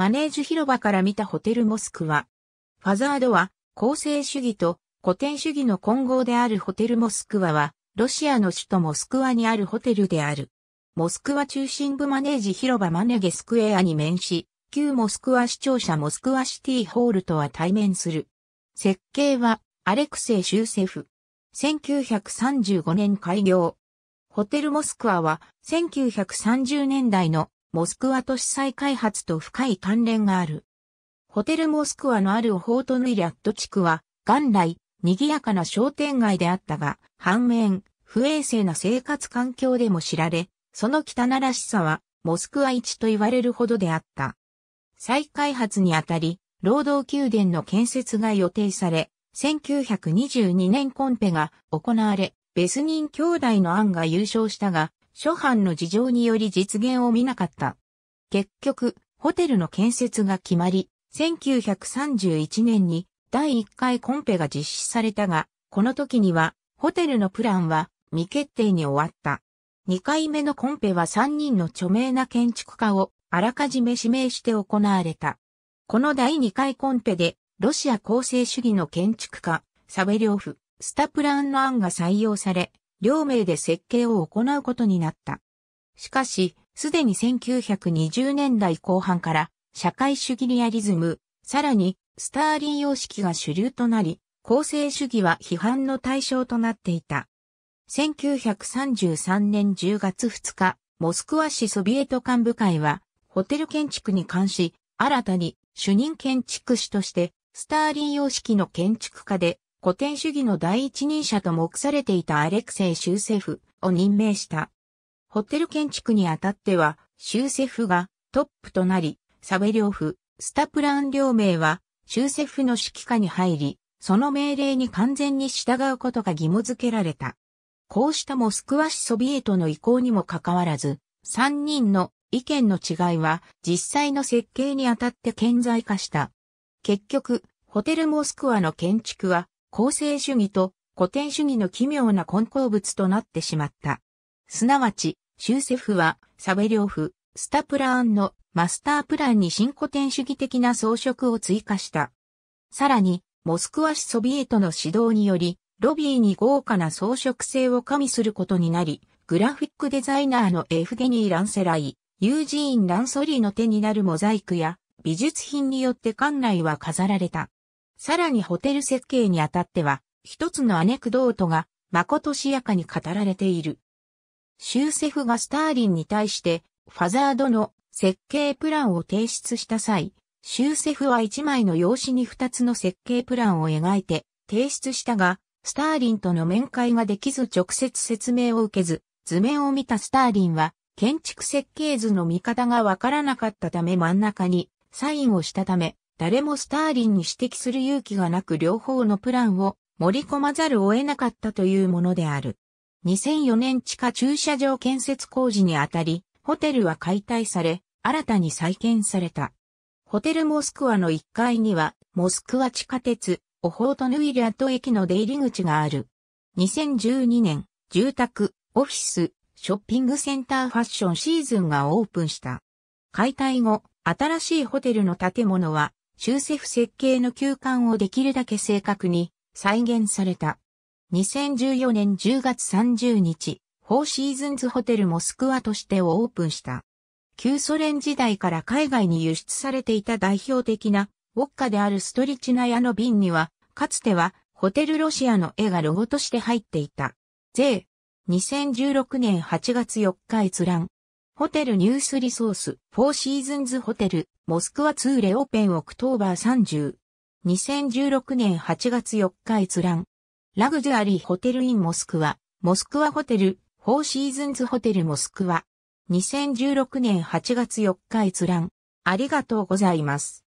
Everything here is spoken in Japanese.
マネージュ広場から見たホテルモスクワ。ファザードは、公正主義と古典主義の混合であるホテルモスクワは、ロシアの首都モスクワにあるホテルである。モスクワ中心部マネージ広場マネゲスクエアに面し、旧モスクワ市庁舎モスクワシティホールとは対面する。設計は、アレクセイ・シューセフ。1935年開業。ホテルモスクワは1930年代のモスクワ都市再開発と深い関連がある。ホテルモスクワのあるオホートヌイリャット地区は、元来、賑やかな商店街であったが、反面、不衛生な生活環境でも知られ、その汚らしさは、モスクワ一と言われるほどであった。再開発にあたり、労働宮殿の建設が予定され、1922年コンペが行われ、ベスニン兄弟の案が優勝したが、諸般の事情により実現を見なかった。結局、ホテルの建設が決まり、1931年に第1回コンペが実施されたが、この時にはホテルのプランは未決定に終わった。2回目のコンペは3人の著名な建築家をあらかじめ指名して行われた。この第2回コンペで、ロシア構成主義の建築家、サベリョフ、スタプランの案が採用され、両名で設計を行うことになった。しかし、すでに1920年代後半から社会主義リアリズム、さらにスターリン様式が主流となり、公正主義は批判の対象となっていた。1933年10月2日、モスクワ市ソビエト幹部会は、ホテル建築に関し、新たに主任建築士として、スターリン様式の建築家で、古典主義の第一人者と目されていたアレクセイ・シューセフを任命した。ホテル建築にあたっては、シューセフがトップとなり、サベリオフ、スタプラン両名は、シューセフの指揮下に入り、その命令に完全に従うことが義務付けられた。こうしたモスクワ市ソビエトの意向にもかかわらず、3人の意見の違いは実際の設計にあたって顕在化した。結局、ホテルモスクワの建築は構成主義と古典主義の奇妙な混交物となってしまった。すなわち、シューセフは、サベリョフ、スタプラーンのマスタープランに新古典主義的な装飾を追加した。さらに、モスクワ市ソビエトの指導により、ロビーに豪華な装飾性を加味することになり、グラフィックデザイナーのエフゲニー・ランセライ、ユージーン・ランソリーの手になるモザイクや、美術品によって館内は飾られた。さらにホテル設計にあたっては、一つのアネクドートが、まことしやかに語られている。シューセフがスターリンに対して、ファザードの設計プランを提出した際、シューセフは一枚の用紙に二つの設計プランを描いて提出したが、スターリンとの面会ができず直接説明を受けず、図面を見たスターリンは、建築設計図の見方がわからなかったため真ん中にサインをしたため、誰もスターリンに指摘する勇気がなく両方のプランを盛り込まざるを得なかったというものである。2004年地下駐車場建設工事にあたり、ホテルは解体され、新たに再建された。ホテルモスクワの1階には、モスクワ地下鉄、オホートヌイリアット駅の出入り口がある。2012年、住宅、オフィス、ショッピングセンターファッションシーズンがオープンした。解体後、新しいホテルの建物はシューセフ設計の休館をできるだけ正確に再現された。2014年10月30日、フォーシーズンズホテルモスクワとしてをオープンした。旧ソ連時代から海外に輸出されていた代表的なウォッカであるストリチナヤの瓶には、かつてはホテルロシアの絵がロゴとして入っていた。税2016年8月4日閲覧。ホテルニュースリソース、フォーシーズンズホテル、モスクワ2レオペンオクトーバー30。2016年8月4日閲覧。ラグジュアリーホテルインモスクワ、モスクワホテル、フォーシーズンズホテルモスクワ。2016年8月4日閲覧。ありがとうございます。